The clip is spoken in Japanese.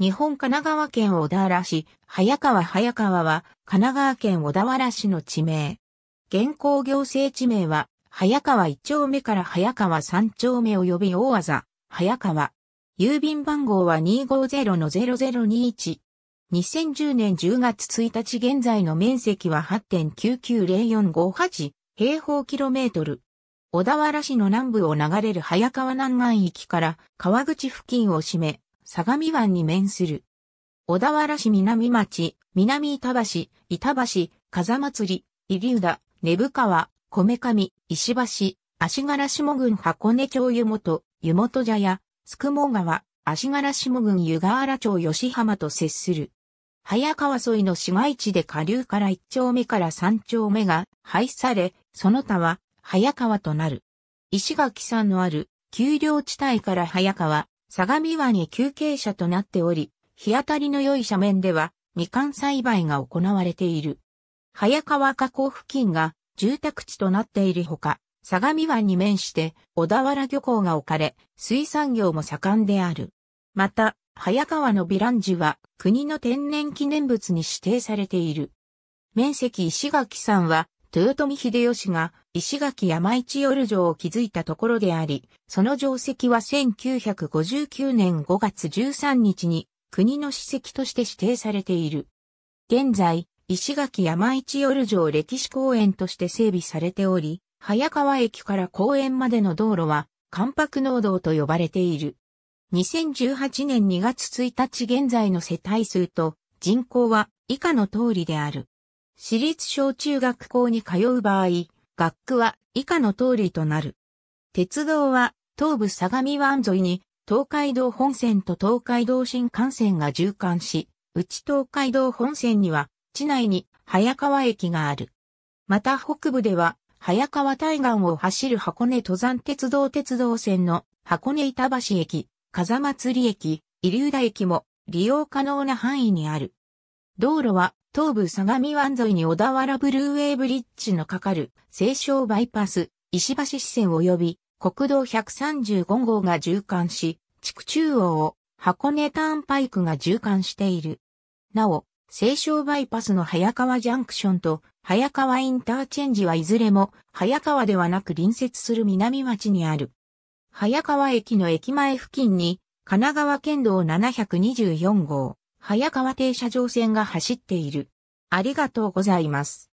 日本神奈川県小田原市、早川早川は、神奈川県小田原市の地名。現行行政地名は、早川1丁目から早川3丁目及び大技、早川。郵便番号は250-0021。2010年10月1日現在の面積は8.990458平方キロメートル。小田原市の南部を流れる早川南岸域から川口付近を占め、相模湾に面する。小田原市南町、南板橋、板橋、風祭り、入浦、根府川、米上、石橋、足柄下郡箱根町湯本、湯本茶屋、つくも川、足柄下郡湯河原町吉浜と接する。早川沿いの市街地で下流から一丁目から三丁目が廃され、その他は早川となる。石垣山のある丘陵地帯から早川、相模湾に休憩者となっており、日当たりの良い斜面では、みかん栽培が行われている。早川河口付近が住宅地となっているほか、相模湾に面して小田原漁港が置かれ、水産業も盛んである。また、早川のビランジは国の天然記念物に指定されている。面積石垣山は豊臣秀吉が石垣山市夜城を築いたところであり、その城跡は1959年5月13日に国の史跡として指定されている。現在、石垣山市夜城歴史公園として整備されており、早川駅から公園までの道路は、関白農道と呼ばれている。2018年2月1日現在の世帯数と人口は以下の通りである。私立小中学校に通う場合、学区は以下の通りとなる。鉄道は東部相模湾沿いに東海道本線と東海道新幹線が縦貫し、内東海道本線には地内に早川駅がある。また北部では早川対岸を走る箱根登山鉄道鉄道線の箱根板橋駅、風祭り駅、入浦駅も利用可能な範囲にある。道路は東部相模湾沿いに小田原ブルーウェイブリッジのかかる、西湘バイパス、石橋支線及び、国道135号が縦貫し、地区中央を箱根ターンパイクが縦貫している。なお、西湘バイパスの早川ジャンクションと早川インターチェンジはいずれも早川ではなく隣接する南町にある。早川駅の駅前付近に神奈川県道724号、早川停車場線が走っている。ありがとうございます。